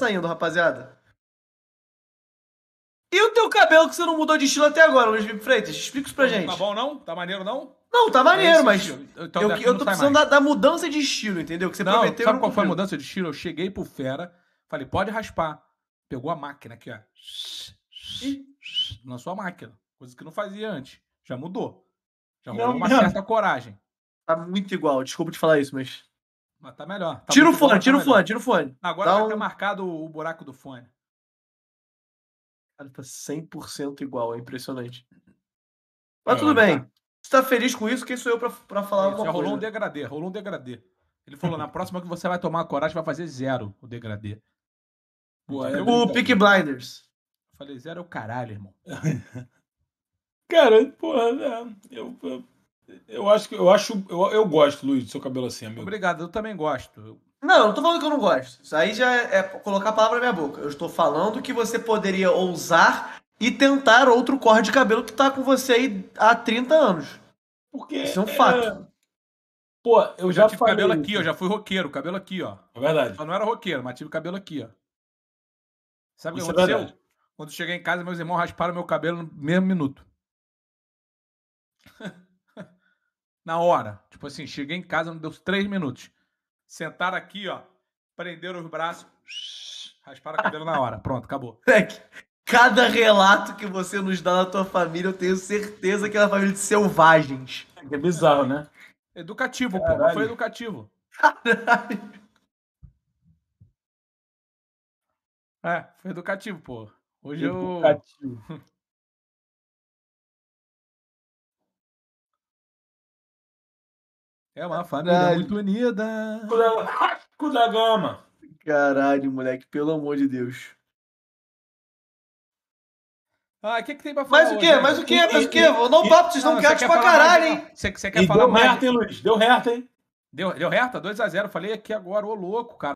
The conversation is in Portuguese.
saindo, rapaziada. E o teu cabelo que você não mudou de estilo até agora, Luiz Felipe Freitas? Explica isso pra tá gente. Tá bom não? Tá maneiro não? Não, tá é maneiro, é mas então, eu, eu tô precisando da, da, mudança de estilo, entendeu? Que você não, prometeu. Sabe qual foi a mudança de estilo? Eu cheguei pro Fera, falei, pode raspar. Pegou a máquina aqui, ó. E? sua máquina. Coisa que não fazia antes. Já mudou. Já rolou uma certa coragem. Tá muito igual, desculpa te falar isso, mas. Mas tá melhor. Tá tira, o fone, bom, tá tira, tá o fone, tira o fone, Agora Dá vai um... ter marcado o buraco do fone. Cara, tá 100% igual, é impressionante. Mas é, tudo bem. Tá. Você tá feliz com isso? Quem sou eu pra, pra falar é, alguma coisa? Rolou um degradê, rolou um degradê. Ele falou, na próxima que você vai tomar a coragem, vai fazer zero o degradê. Boa. é o Peak Blinders. Eu falei, zero é o caralho, irmão. Cara, porra, é, eu, eu, eu acho que eu acho. Eu, eu gosto, Luiz, do seu cabelo assim, amigo. Obrigado, eu também gosto. Não, não tô falando que eu não gosto. Isso aí já é, é colocar a palavra na minha boca. Eu estou falando que você poderia ousar e tentar outro corte de cabelo que tá com você aí há 30 anos. Porque. Isso é um é, fato. É... Pô, eu, eu já, já tive falei cabelo isso. aqui, eu já fui roqueiro, cabelo aqui, ó. É verdade. Eu não era roqueiro, mas tive cabelo aqui, ó. Sabe o que é aconteceu? É Quando cheguei em casa, meus irmãos rasparam meu cabelo no mesmo minuto. na hora. Tipo assim, cheguei em casa, não deu três minutos. Sentaram aqui, ó, prenderam os braços, rasparam a cadeira na hora. Pronto, acabou. Cada relato que você nos dá da tua família, eu tenho certeza que é uma família de selvagens. É bizarro, né? Educativo, Caralho. pô. foi educativo. Caralho. É, foi educativo, pô. Hoje educativo. eu. É uma família muito unida. Cuda, da gama. Caralho, moleque, pelo amor de Deus. Ah, o que, é que tem pra falar? Mais o quê? Mais o quê? Mais o quê? Vou dar um papo, vocês não, querem pra caralho, mais, hein? Você, quer e falar deu mais? Deu reta, hein, Luiz? Deu reta, hein? Deu, deu reta, 2x0. Falei aqui agora, ô louco, cara.